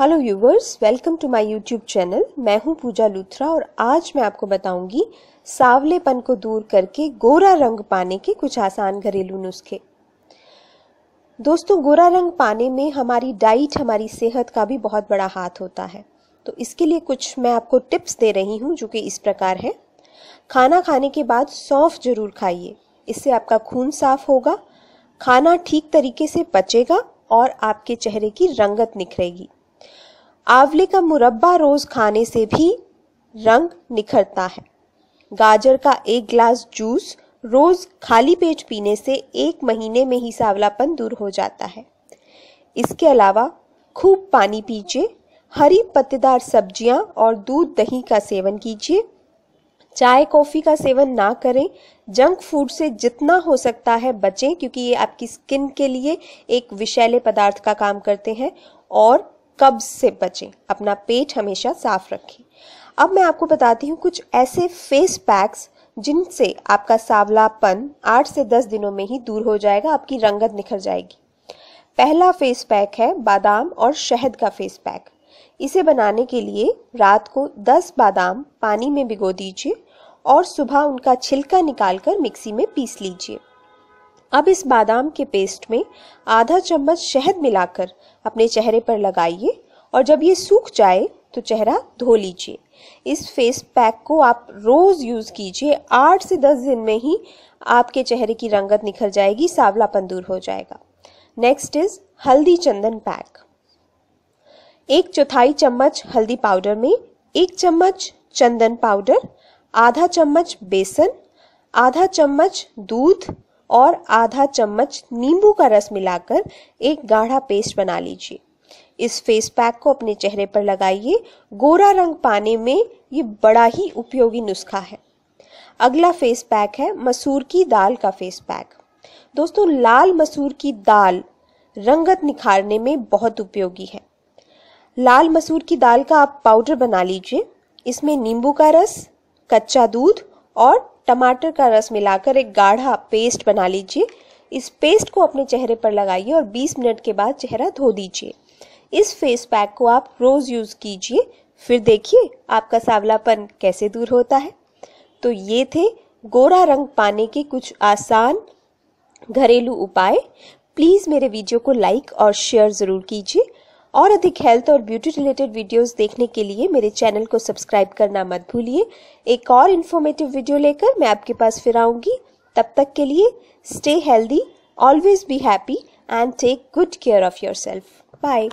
hello viewers welcome to my YouTube channel मैं हूं पूजा लूथरा और आज मैं आपको बताऊंगी सावलेपन को दूर करके गोरा रंग पाने के कुछ आसान घरेलू नुस्खे दोस्तों गोरा रंग पाने में हमारी डाइट हमारी सेहत का भी बहुत बड़ा हाथ होता है तो इसके लिए कुछ मैं आपको टिप्स दे रही हूँ जो कि इस प्रकार है खाना खाने के बाद सौंफ जरूर खाइए इससे आपका खून साफ होगा खाना ठीक तरीके से पचेगा और आपके चेहरे की रंगत निखरेगी आंवले का मुरब्बा रोज खाने से भी रंग निखरता है गाजर का एक ग्लास जूस रोज खाली पेट पीने से एक महीने में ही सावलापन दूर हो जाता है इसके अलावा खूब पानी पीजिए हरी पत्तेदार सब्जियां और दूध दही का सेवन कीजिए चाय कॉफ़ी का सेवन ना करें जंक फूड से जितना हो सकता है बचें क्योंकि ये आपकी स्किन के लिए एक विषैले पदार्थ का काम करते हैं और कब्ज से बचें अपना पेट हमेशा साफ रखें अब मैं आपको बताती हूँ कुछ ऐसे फेस पैक्स जिनसे आपका सावलापन आठ से दस दिनों में ही दूर हो जाएगा आपकी रंगत निखर जाएगी पहला फेस पैक है बादाम और शहद का फेस पैक इसे बनाने के लिए रात को 10 बादाम पानी में भिगो दीजिए और सुबह उनका छिलका निकालकर मिक्सी में पीस लीजिए अब इस बादाम के पेस्ट में आधा चम्मच शहद मिलाकर अपने चेहरे पर लगाइए और जब ये सूख जाए तो चेहरा धो लीजिए इस फेस पैक को आप रोज यूज कीजिए आठ से दस दिन में ही आपके चेहरे की रंगत निखर जाएगी सावलापन दूर हो जाएगा नेक्स्ट इज हल्दी चंदन पैक एक चौथाई चम्मच हल्दी पाउडर में एक चम्मच चंदन पाउडर आधा चम्मच बेसन आधा चम्मच दूध और आधा चम्मच नींबू का रस मिलाकर एक गाढ़ा पेस्ट बना लीजिए इस फेस पैक को अपने चेहरे पर लगाइए गोरा रंग पाने में ये बड़ा ही उपयोगी नुस्खा है अगला फेस पैक है मसूर की दाल का फेस पैक दोस्तों लाल मसूर की दाल रंगत निखारने में बहुत उपयोगी है लाल मसूर की दाल का आप पाउडर बना लीजिए इसमें नींबू का रस कच्चा दूध और टमाटर का रस मिलाकर एक गाढ़ा पेस्ट बना लीजिए इस पेस्ट को अपने चेहरे पर लगाइए और 20 मिनट के बाद चेहरा धो दीजिए इस फेस पैक को आप रोज़ यूज़ कीजिए फिर देखिए आपका सावलापन कैसे दूर होता है तो ये थे गोरा रंग पाने के कुछ आसान घरेलू उपाय प्लीज़ मेरे वीडियो को लाइक और शेयर ज़रूर कीजिए और अधिक हेल्थ और ब्यूटी रिलेटेड वीडियोस देखने के लिए मेरे चैनल को सब्सक्राइब करना मत भूलिए एक और इन्फॉर्मेटिव वीडियो लेकर मैं आपके पास फिर आऊँगी तब तक के लिए stay healthy always be happy and take good care of yourself bye